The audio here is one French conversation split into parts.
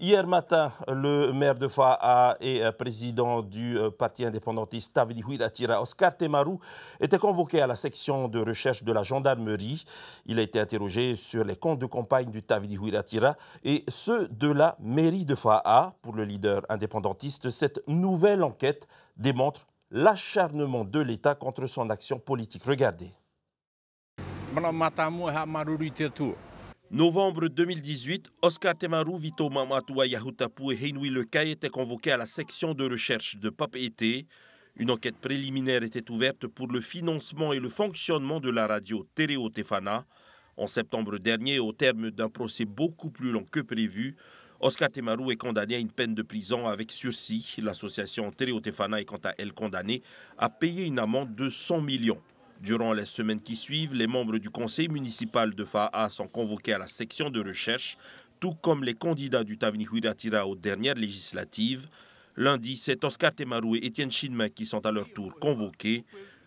Hier matin, le maire de Faa et euh, président du euh, parti indépendantiste Tavidi Huiratira, Oscar Temaru, était convoqué à la section de recherche de la gendarmerie. Il a été interrogé sur les comptes de campagne du Tavidi Huiratira et ceux de la mairie de Faa. Pour le leader indépendantiste, cette nouvelle enquête démontre l'acharnement de l'État contre son action politique. Regardez. Novembre 2018, Oscar Temaru, Vito Mamatoua Yahutapu et Heinoui Lecaille étaient convoqués à la section de recherche de Papeete. Une enquête préliminaire était ouverte pour le financement et le fonctionnement de la radio Tereo Tefana. En septembre dernier, au terme d'un procès beaucoup plus long que prévu, Oscar Temaru est condamné à une peine de prison avec sursis. L'association Tereo Tefana est quant à elle condamnée à payer une amende de 100 millions. Durant les semaines qui suivent, les membres du conseil municipal de Fa'a sont convoqués à la section de recherche, tout comme les candidats du Tavini Huiratira aux dernières législatives. Lundi, c'est Oscar Temarou et Étienne Chinma qui sont à leur tour convoqués.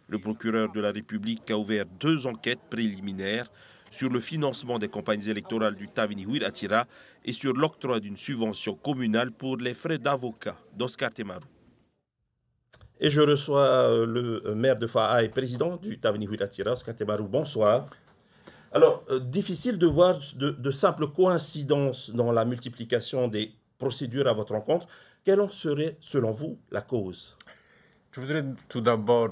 Le procureur de la République a ouvert deux enquêtes préliminaires sur le financement des campagnes électorales du Tavini Huiratira et sur l'octroi d'une subvention communale pour les frais d'avocat d'Oscar Temaru. Et je reçois euh, le euh, maire de Faha et président du Taveni Huilatira, Skatibarou. Bonsoir. Alors, euh, difficile de voir de, simples coïncidences dans la multiplication des procédures à votre rencontre. Quelle en serait, selon vous, la cause Je voudrais tout d'abord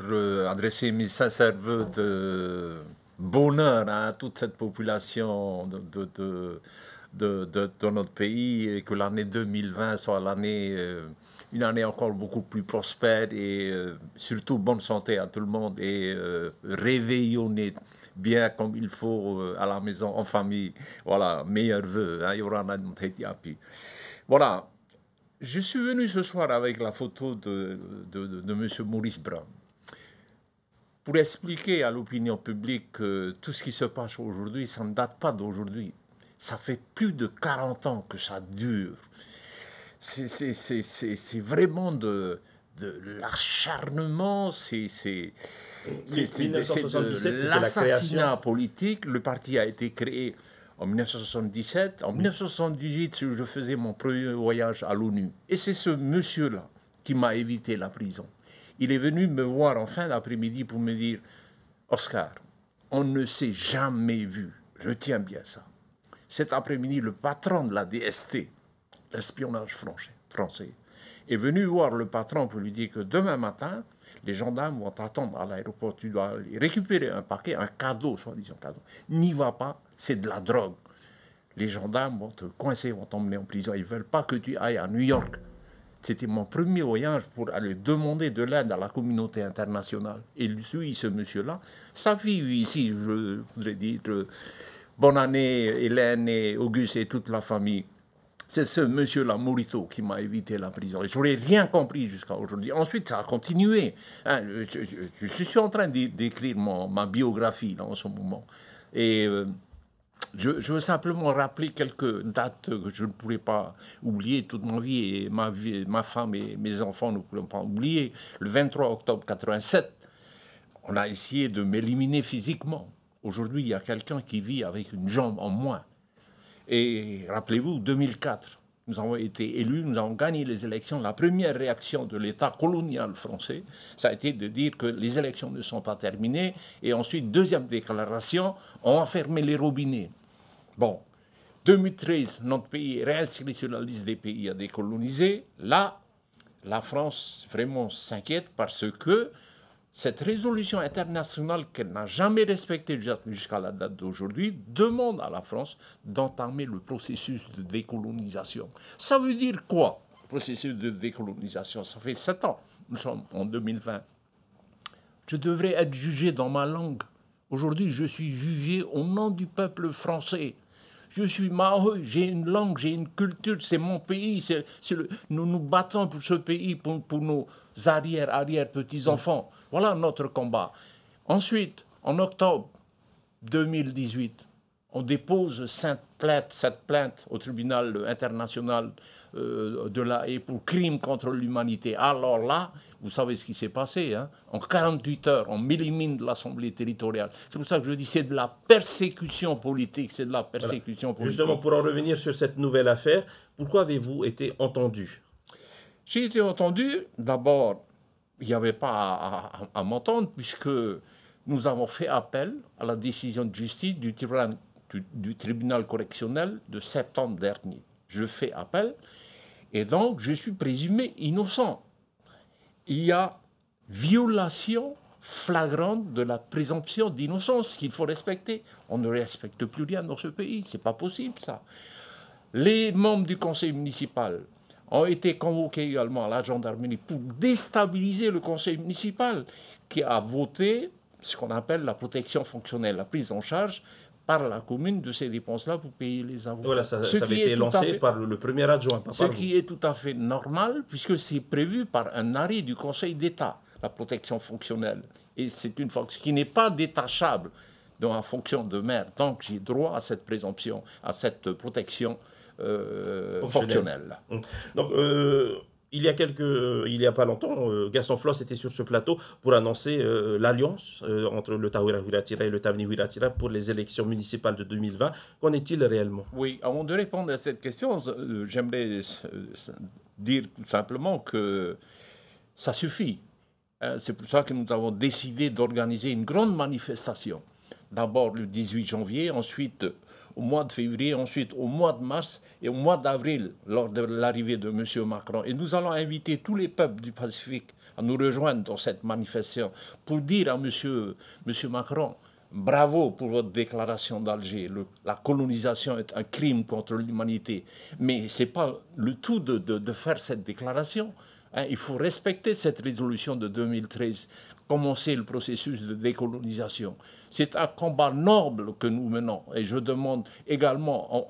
adresser mes sincères voeux de bonheur hein, à toute cette population de, de, notre pays et que l'année 2020 soit l'année, euh, une année encore beaucoup plus prospère et euh, surtout bonne santé à tout le monde et euh, réveillonner bien comme il faut euh, à la maison, en famille. Voilà, meilleurs vœux. Hein, voilà, je suis venu ce soir avec la photo de, de, M. Maurice Brown pour expliquer à l'opinion publique que tout ce qui se passe aujourd'hui, ça ne date pas d'aujourd'hui. Ça fait plus de 40 ans que ça dure. C'est vraiment de, l'acharnement, c'est de l'assassinat politique. Le parti a été créé en 1977. En 1978, je faisais mon premier voyage à l'ONU. Et c'est ce monsieur-là qui m'a évité la prison. Il est venu me voir en fin d'après-midi pour me dire Oscar, on ne s'est jamais vu. je tiens bien ça. Cet après-midi, le patron de la DST, l'espionnage français, est venu voir le patron pour lui dire que demain matin, les gendarmes vont t'attendre à l'aéroport, tu dois aller récupérer un paquet, un cadeau, soi-disant cadeau. N'y va pas, c'est de la drogue. Les gendarmes vont te coincer, vont t'emmener en prison. Ils ne veulent pas que tu ailles à New York. C'était mon premier voyage pour aller demander de l'aide à la communauté internationale. Et lui, ce monsieur-là, sa fille ici, je voudrais dire, euh, bonne année Hélène et Auguste et toute la famille. C'est ce monsieur-là, Morito, qui m'a évité la prison. Et je n'aurais rien compris jusqu'à aujourd'hui. Ensuite, ça a continué. Hein, je, suis en train d'écrire ma biographie là, en ce moment. Et euh, je, veux simplement rappeler quelques dates que je ne pourrais pas oublier toute ma vie, et ma, ma femme et mes enfants ne pourront pas oublier. Le 23 octobre 87, on a essayé de m'éliminer physiquement. Aujourd'hui, il y a quelqu'un qui vit avec une jambe en moins. Et rappelez-vous, 2004, nous avons été élus, nous avons gagné les élections. La première réaction de l'État colonial français, ça a été de dire que les élections ne sont pas terminées. Et ensuite, deuxième déclaration, on a fermé les robinets. Bon, 2013, notre pays est réinscrit sur la liste des pays à décoloniser. Là, la France vraiment s'inquiète parce que cette résolution internationale qu'elle n'a jamais respectée jusqu'à la date d'aujourd'hui demande à la France d'entamer le processus de décolonisation. Ça veut dire quoi Le processus de décolonisation, ça fait sept ans, nous sommes en 2020. Je devrais être jugé dans ma langue. Aujourd'hui, je suis jugé au nom du peuple français. Je suis Mahou, j'ai une langue, j'ai une culture, c'est mon pays. C'est le, nous nous battons pour ce pays, pour, pour nos arrière, arrière, petits-enfants. Voilà notre combat. Ensuite, en octobre 2018, on dépose cette plainte, au tribunal international euh, de la et pour crime contre l'humanité. Alors là, vous savez ce qui s'est passé. Hein en 48 heures, on m'élimine l'Assemblée territoriale. C'est pour ça que je dis c'est de la persécution politique. C'est de la persécution politique. Justement, pour en revenir sur cette nouvelle affaire, pourquoi avez-vous été entendu j'ai été entendu, d'abord, il n'y avait pas à, m'entendre, puisque nous avons fait appel à la décision de justice du tribunal, tribunal correctionnel de septembre dernier. Je fais appel, et donc je suis présumé innocent. Il y a violation flagrante de la présomption d'innocence qu'il faut respecter. On ne respecte plus rien dans ce pays, Ce n'est pas possible ça. Les membres du conseil municipal ont été convoqués également à la gendarmerie pour déstabiliser le conseil municipal qui a voté ce qu'on appelle la protection fonctionnelle, la prise en charge par la commune de ces dépenses-là pour payer les avocats. Voilà, ça, ça avait été lancé par le premier adjoint. Pas ce qui est tout à fait normal, puisque c'est prévu par un arrêt du Conseil d'État, la protection fonctionnelle. Et c'est une fonction qui n'est pas détachable dans la fonction de maire. que j'ai droit à cette présomption, à cette protection euh, fonctionnel. Donc, euh, il y a quelques, il y a pas longtemps, euh, Gaston Floss était sur ce plateau pour annoncer l'alliance entre le Tawira Huratira et le Tavni Huratira pour les élections municipales de 2020. Qu'en est-il réellement Oui, avant de répondre à cette question, j'aimerais dire tout simplement que ça suffit. Hein. C'est pour ça que nous avons décidé d'organiser une grande manifestation. D'abord le 18 janvier, ensuite au mois de février, ensuite au mois de mars et au mois d'avril, lors de l'arrivée de M. Macron. Et nous allons inviter tous les peuples du Pacifique à nous rejoindre dans cette manifestation pour dire à M. Monsieur, monsieur Macron, bravo pour votre déclaration d'Alger. La colonisation est un crime contre l'humanité. Mais ce n'est pas le tout de, de, faire cette déclaration. Hein. il faut respecter cette résolution de 2013 commencer le processus de décolonisation. C'est un combat noble que nous menons et je demande également,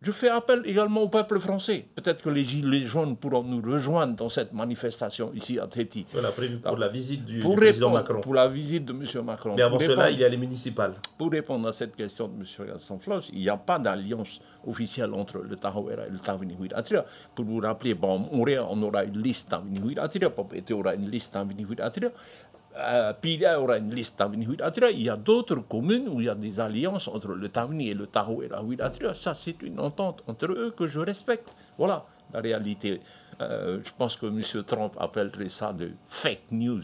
je fais appel également au peuple français. Peut-être que les Gilets jaunes pourront nous rejoindre dans cette manifestation ici à Tahiti. Voilà, pour la visite du, président Macron. Pour la visite de M. Macron. Mais avant pour cela, il y a les municipales. Pour répondre à cette question de M. gaston il n'y a pas d'alliance officielle entre le Tahawera et le Tawini Pour vous rappeler, bon, on aura une liste Tawini aura une liste euh, il y aura une liste Tawini Il y a d'autres communes où il y a des alliances entre le Tawini et le Tahoe et la Huidatria. Ça, c'est une entente entre eux que je respecte. Voilà la réalité. Euh, je pense que M. Trump appellerait ça de fake news.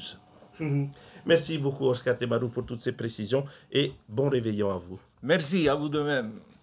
Mhm. Merci beaucoup, Oscar Temarou, pour toutes ces précisions et bon réveillon à vous. Merci, à vous de même.